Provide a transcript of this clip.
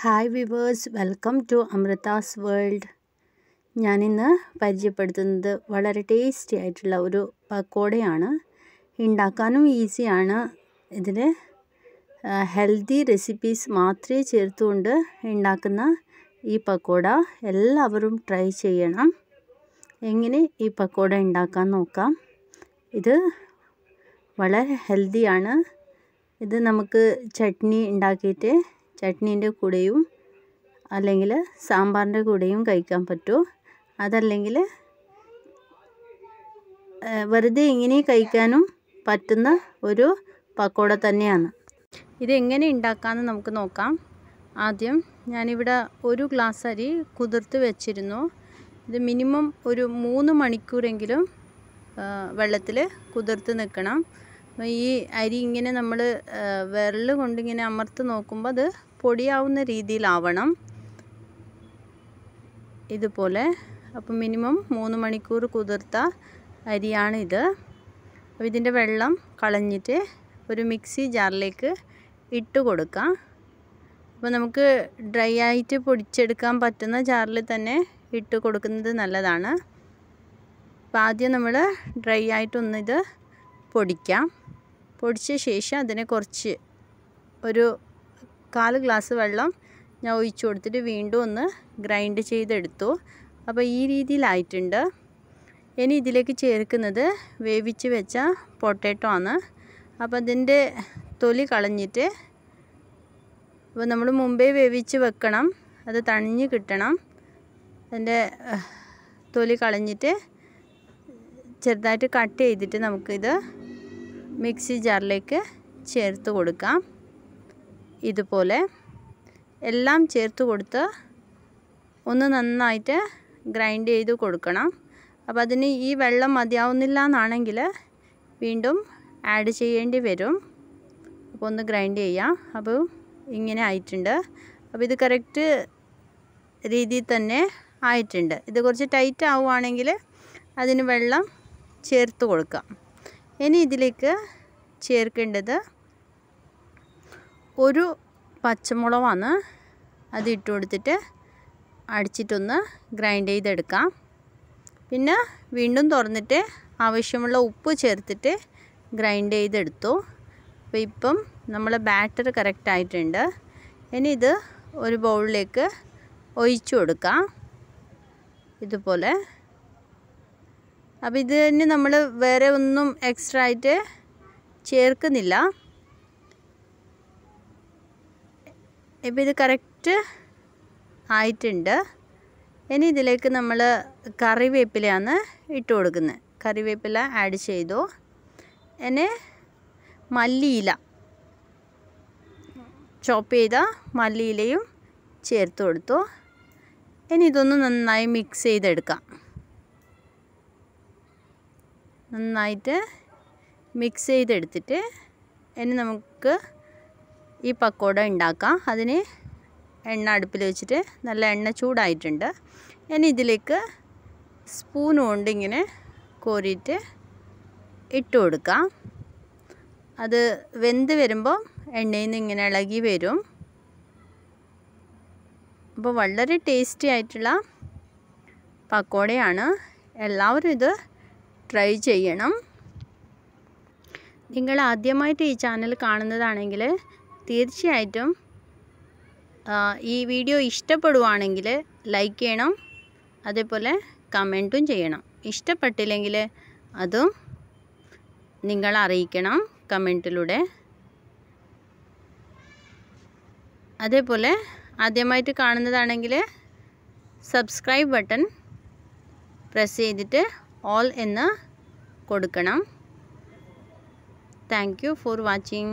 hi viewers welcome to Amrita's world ഞാനിന്ന് പരിചയപ്പെടുത്തുന്നത് വളരെ ടേസ്റ്റി ആയിട്ടുള്ള ഒരു പക്കോടയാണ് ഉണ്ടാക്കാനും ഈസിയാണ് ഇതിന് ഹെൽത്തി റെസിപ്പീസ് മാത്രമേ ചേർത്തുകൊണ്ട് ഉണ്ടാക്കുന്ന ഈ പക്കോട എല്ലാവരും ട്രൈ ചെയ്യണം എങ്ങനെ ഈ പക്കോട ഉണ്ടാക്കാൻ നോക്കാം ഇത് വളരെ ഹെൽത്തിയാണ് ഇത് നമുക്ക് ചട്നി ഉണ്ടാക്കിയിട്ട് ചട്നീൻ്റെ കൂടെയും അല്ലെങ്കിൽ സാമ്പാറിൻ്റെ കൂടെയും കഴിക്കാൻ പറ്റും അതല്ലെങ്കിൽ വെറുതെ ഇങ്ങനെ കഴിക്കാനും പറ്റുന്ന ഒരു പക്കോട തന്നെയാണ് ഇതെങ്ങനെ ഉണ്ടാക്കാമെന്ന് നമുക്ക് നോക്കാം ആദ്യം ഞാനിവിടെ ഒരു ഗ്ലാസ് അരി കുതിർത്ത് വെച്ചിരുന്നു ഇത് മിനിമം ഒരു മൂന്ന് മണിക്കൂറെങ്കിലും വെള്ളത്തിൽ കുതിർത്ത് നിൽക്കണം ഈ അരി ഇങ്ങനെ നമ്മൾ വിരൽ കൊണ്ടിങ്ങനെ അമർത്ത് നോക്കുമ്പോൾ അത് പൊടിയാവുന്ന രീതിയിലാവണം ഇതുപോലെ അപ്പോൾ മിനിമം മൂന്ന് മണിക്കൂർ കുതിർത്ത അരിയാണ് ഇത് അപ്പോൾ ഇതിൻ്റെ വെള്ളം കളഞ്ഞിട്ട് ഒരു മിക്സി ജാറിലേക്ക് ഇട്ട് കൊടുക്കാം അപ്പോൾ നമുക്ക് ഡ്രൈ ആയിട്ട് പൊടിച്ചെടുക്കാൻ പറ്റുന്ന ജാറിൽ തന്നെ ഇട്ട് കൊടുക്കുന്നത് നല്ലതാണ് അപ്പോൾ ആദ്യം നമ്മൾ ഡ്രൈ ആയിട്ടൊന്നിത് പൊടിക്കാം പൊടിച്ച ശേഷം അതിനെ കുറച്ച് ഒരു കാൽ ഗ്ലാസ് വെള്ളം ഞാൻ ഒഴിച്ചു കൊടുത്തിട്ട് വീണ്ടും ഒന്ന് ഗ്രൈൻഡ് ചെയ്തെടുത്തു അപ്പോൾ ഈ രീതിയിലായിട്ടുണ്ട് ഇനി ഇതിലേക്ക് ചേർക്കുന്നത് വേവിച്ച് വെച്ച പൊട്ടേറ്റോ ആണ് അപ്പോൾ അതിൻ്റെ തൊലി കളഞ്ഞിട്ട് അപ്പോൾ നമ്മൾ മുമ്പേ വേവിച്ച് വെക്കണം അത് തണിഞ്ഞ് കിട്ടണം അതിൻ്റെ തൊലി കളഞ്ഞിട്ട് ചെറുതായിട്ട് കട്ട് ചെയ്തിട്ട് നമുക്കിത് മിക്സി ജാറിലേക്ക് ചേർത്ത് കൊടുക്കാം ഇതുപോലെ എല്ലാം ചേർത്ത് കൊടുത്ത് ഒന്ന് നന്നായിട്ട് ഗ്രൈൻഡ് ചെയ്ത് കൊടുക്കണം അപ്പോൾ അതിന് ഈ വെള്ളം മതിയാവുന്നില്ല എന്നാണെങ്കിൽ വീണ്ടും ആഡ് ചെയ്യേണ്ടി വരും അപ്പോൾ ഒന്ന് ഗ്രൈൻഡ് ചെയ്യാം അപ്പോൾ ഇങ്ങനെ ആയിട്ടുണ്ട് അപ്പോൾ ഇത് കറക്റ്റ് രീതിയിൽ തന്നെ ആയിട്ടുണ്ട് ഇത് കുറച്ച് ടൈറ്റ് ആവുകയാണെങ്കിൽ അതിന് വെള്ളം ചേർത്ത് കൊടുക്കാം ഇനി ഇതിലേക്ക് ചേർക്കേണ്ടത് ഒരു പച്ചമുളകാണ് അത് ഇട്ട് കൊടുത്തിട്ട് അടിച്ചിട്ടൊന്ന് ഗ്രൈൻഡ് ചെയ്തെടുക്കാം പിന്നെ വീണ്ടും തുറന്നിട്ട് ആവശ്യമുള്ള ഉപ്പ് ചേർത്തിട്ട് ഗ്രൈൻഡ് ചെയ്തെടുത്തു അപ്പോൾ ഇപ്പം നമ്മൾ ബാറ്റർ കറക്റ്റ് ആയിട്ടുണ്ട് ഇനി ഇത് ഒരു ബൗളിലേക്ക് ഒഴിച്ചു കൊടുക്കാം ഇതുപോലെ അപ്പോൾ ഇത് തന്നെ നമ്മൾ വേറെ ഒന്നും എക്സ്ട്രാ ആയിട്ട് ചേർക്കുന്നില്ല ഇപ്പോൾ ഇത് കറക്റ്റ് ആയിട്ടുണ്ട് ഇനി ഇതിലേക്ക് നമ്മൾ കറിവേപ്പിലയാണ് ഇട്ട് കൊടുക്കുന്നത് കറിവേപ്പില ആഡ് ചെയ്തു ഇനി മല്ലിയില ചോപ്പ് ചെയ്ത മല്ലിയിലയും ചേർത്ത് കൊടുത്തു ഇനി ഇതൊന്ന് നന്നായി മിക്സ് ചെയ്തെടുക്കാം നന്നായിട്ട് മിക്സ് ചെയ്തെടുത്തിട്ട് ഇനി നമുക്ക് ഈ പക്കോട ഉണ്ടാക്കാം അതിന് എണ്ണ അടുപ്പിൽ വെച്ചിട്ട് നല്ല എണ്ണ ചൂടായിട്ടുണ്ട് ഞാൻ ഇതിലേക്ക് സ്പൂൺ കൊണ്ട് ഇങ്ങനെ കോരിയിട്ട് ഇട്ട് കൊടുക്കാം അത് വെന്ത് വരുമ്പോൾ എണ്ണയിൽ നിന്ന് ഇങ്ങനെ ഇളകി വരും അപ്പോൾ വളരെ ടേസ്റ്റി ആയിട്ടുള്ള പക്കോടയാണ് എല്ലാവരും ഇത് ട്രൈ ചെയ്യണം നിങ്ങൾ ആദ്യമായിട്ട് ഈ ചാനൽ കാണുന്നതാണെങ്കിൽ തീർച്ചയായിട്ടും ഈ വീഡിയോ ഇഷ്ടപ്പെടുവാണെങ്കിൽ ലൈക്ക് ചെയ്യണം അതേപോലെ കമൻറ്റും ചെയ്യണം ഇഷ്ടപ്പെട്ടില്ലെങ്കിൽ അതും നിങ്ങൾ അറിയിക്കണം കമൻറ്റിലൂടെ അതേപോലെ ആദ്യമായിട്ട് കാണുന്നതാണെങ്കിൽ സബ്സ്ക്രൈബ് ബട്ടൺ പ്രസ് ചെയ്തിട്ട് ഓൾ എന്ന് കൊടുക്കണം താങ്ക് യു ഫോർ വാച്ചിങ്